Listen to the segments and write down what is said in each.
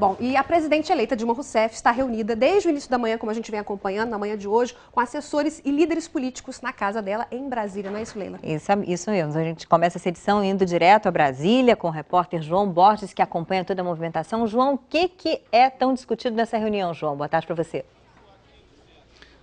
Bom, e a presidente eleita Dilma Rousseff está reunida desde o início da manhã, como a gente vem acompanhando, na manhã de hoje, com assessores e líderes políticos na casa dela, em Brasília, não é isso, Leila? Isso, isso mesmo. A gente começa essa edição indo direto a Brasília, com o repórter João Borges, que acompanha toda a movimentação. João, o que, que é tão discutido nessa reunião, João? Boa tarde para você.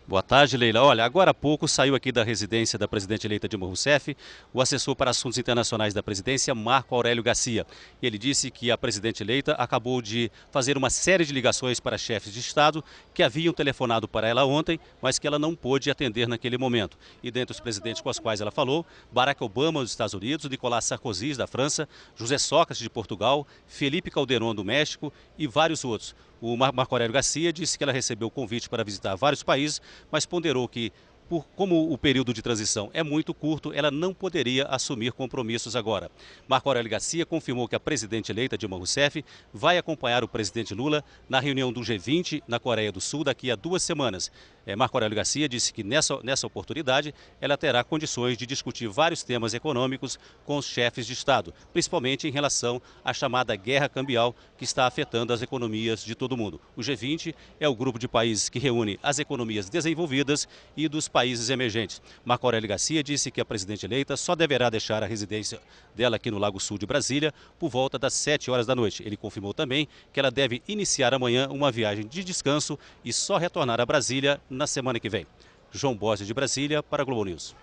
Boa tarde, Leila. Olha, agora há pouco saiu aqui da residência da presidente eleita Dilma Rousseff o assessor para assuntos internacionais da presidência, Marco Aurélio Garcia. Ele disse que a presidente eleita acabou de fazer uma série de ligações para chefes de Estado que haviam telefonado para ela ontem, mas que ela não pôde atender naquele momento. E dentre os presidentes com os quais ela falou, Barack Obama dos Estados Unidos, Nicolás Sarkozy da França, José Sócrates de Portugal, Felipe Calderón do México e vários outros. O Marco Aurélio Garcia disse que ela recebeu o convite para visitar vários países, mas ponderou que por, como o período de transição é muito curto, ela não poderia assumir compromissos agora. Marco Aurélio Garcia confirmou que a presidente eleita Dilma Rousseff vai acompanhar o presidente Lula na reunião do G20 na Coreia do Sul daqui a duas semanas. É, Marco Aurélio Garcia disse que nessa, nessa oportunidade ela terá condições de discutir vários temas econômicos com os chefes de Estado, principalmente em relação à chamada guerra cambial que está afetando as economias de todo o mundo. O G20 é o grupo de países que reúne as economias desenvolvidas e dos países países emergentes. Marco Aurélio Garcia disse que a presidente eleita só deverá deixar a residência dela aqui no Lago Sul de Brasília por volta das 7 horas da noite. Ele confirmou também que ela deve iniciar amanhã uma viagem de descanso e só retornar a Brasília na semana que vem. João Borges de Brasília para a Globo News.